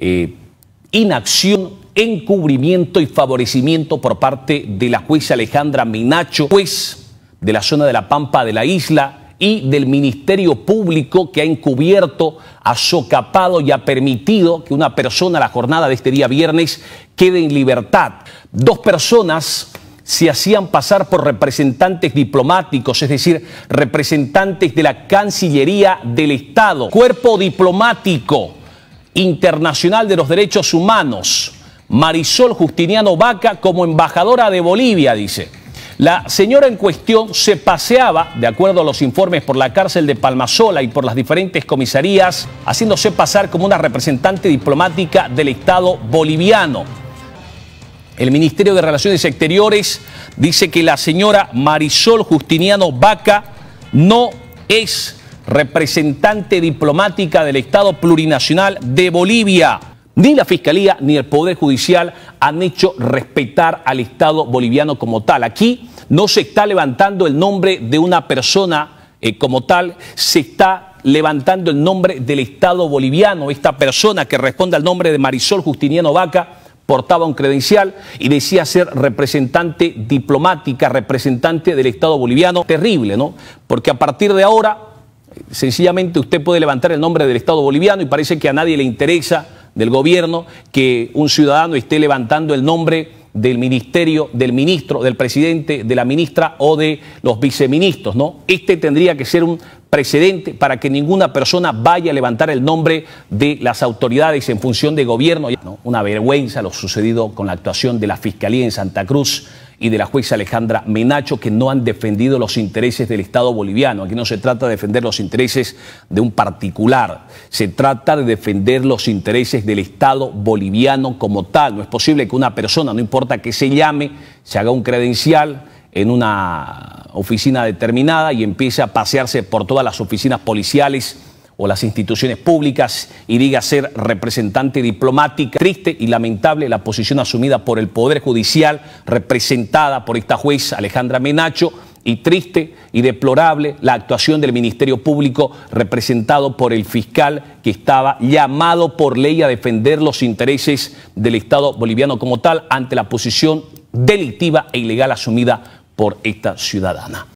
Eh, inacción, encubrimiento y favorecimiento por parte de la jueza Alejandra Minacho, juez de la zona de la Pampa de la isla y del Ministerio Público que ha encubierto, ha socapado y ha permitido que una persona a la jornada de este día viernes quede en libertad. Dos personas se hacían pasar por representantes diplomáticos, es decir, representantes de la Cancillería del Estado, cuerpo diplomático Internacional de los Derechos Humanos, Marisol Justiniano Vaca, como embajadora de Bolivia, dice. La señora en cuestión se paseaba, de acuerdo a los informes, por la cárcel de Palmasola y por las diferentes comisarías, haciéndose pasar como una representante diplomática del Estado boliviano. El Ministerio de Relaciones Exteriores dice que la señora Marisol Justiniano Vaca no es representante diplomática del Estado plurinacional de Bolivia. Ni la Fiscalía ni el Poder Judicial han hecho respetar al Estado boliviano como tal. Aquí no se está levantando el nombre de una persona eh, como tal, se está levantando el nombre del Estado boliviano. Esta persona que responde al nombre de Marisol Justiniano Vaca portaba un credencial y decía ser representante diplomática, representante del Estado boliviano. Terrible, ¿no? Porque a partir de ahora sencillamente usted puede levantar el nombre del Estado boliviano y parece que a nadie le interesa del gobierno que un ciudadano esté levantando el nombre del ministerio, del ministro, del presidente, de la ministra o de los viceministros, ¿no? Este tendría que ser un precedente para que ninguna persona vaya a levantar el nombre de las autoridades en función de gobierno. Una vergüenza lo sucedido con la actuación de la Fiscalía en Santa Cruz y de la jueza Alejandra Menacho, que no han defendido los intereses del Estado boliviano. Aquí no se trata de defender los intereses de un particular, se trata de defender los intereses del Estado boliviano como tal. No es posible que una persona, no importa que se llame, se haga un credencial en una oficina determinada y empiece a pasearse por todas las oficinas policiales o las instituciones públicas y diga ser representante diplomática. Triste y lamentable la posición asumida por el Poder Judicial, representada por esta juez Alejandra Menacho, y triste y deplorable la actuación del Ministerio Público representado por el fiscal que estaba llamado por ley a defender los intereses del Estado boliviano como tal ante la posición delictiva e ilegal asumida por esta ciudadana.